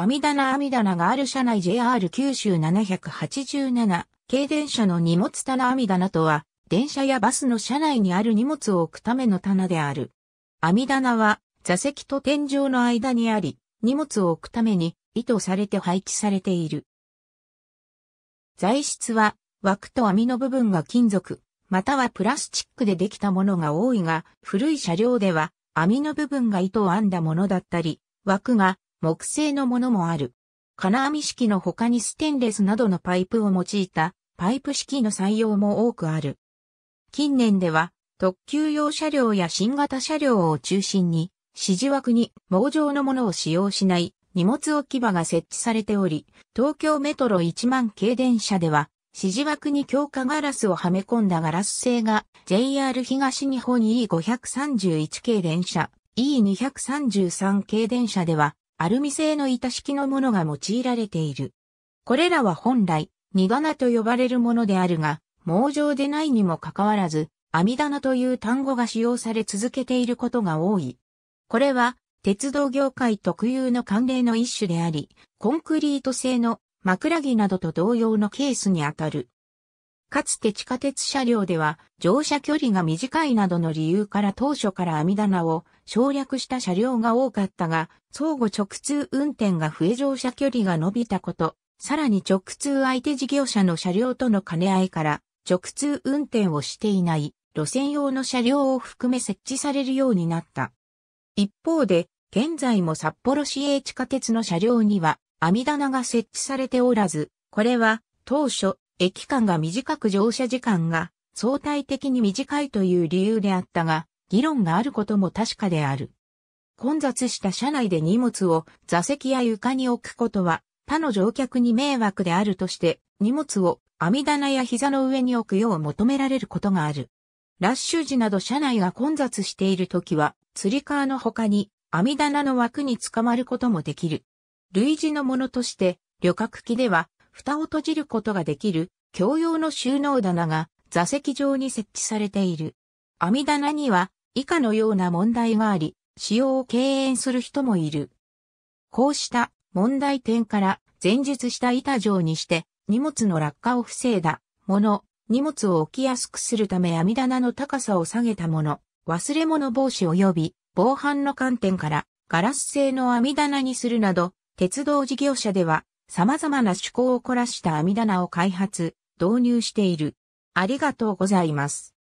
網棚網棚がある車内 JR 九州787軽電車の荷物棚網棚とは、電車やバスの車内にある荷物を置くための棚である。網棚は座席と天井の間にあり、荷物を置くために意図されて配置されている。材質は枠と網の部分が金属、またはプラスチックでできたものが多いが、古い車両では網の部分が糸を編んだものだったり、枠が木製のものもある。金網式の他にステンレスなどのパイプを用いたパイプ式の採用も多くある。近年では特急用車両や新型車両を中心に指示枠に網状のものを使用しない荷物置き場が設置されており、東京メトロ1万系電車では指示枠に強化ガラスをはめ込んだガラス製が JR 東日本 E531 系電車、E233 系電車ではアルミ製の板式のものが用いられている。これらは本来、荷棚と呼ばれるものであるが、網状でないにもかかわらず、網棚という単語が使用され続けていることが多い。これは、鉄道業界特有の慣例の一種であり、コンクリート製の枕木などと同様のケースにあたる。かつて地下鉄車両では乗車距離が短いなどの理由から当初から網棚を省略した車両が多かったが、相互直通運転が増え乗車距離が伸びたこと、さらに直通相手事業者の車両との兼ね合いから直通運転をしていない路線用の車両を含め設置されるようになった。一方で、現在も札幌市営地下鉄の車両には網棚が設置されておらず、これは当初駅間が短く乗車時間が相対的に短いという理由であったが、議論があることも確かである。混雑した車内で荷物を座席や床に置くことは他の乗客に迷惑であるとして荷物を網棚や膝の上に置くよう求められることがある。ラッシュ時など車内が混雑している時は、釣り革の他に網棚の枠に捕まることもできる。類似のものとして、旅客機では蓋を閉じることができる、共用の収納棚が座席上に設置されている。網棚には以下のような問題があり、使用を敬遠する人もいる。こうした問題点から前述した板状にして荷物の落下を防いだもの、荷物を置きやすくするため網棚の高さを下げたもの、忘れ物防止及び防犯の観点からガラス製の網棚にするなど、鉄道事業者では様々な趣向を凝らした網棚を開発、導入している。ありがとうございます。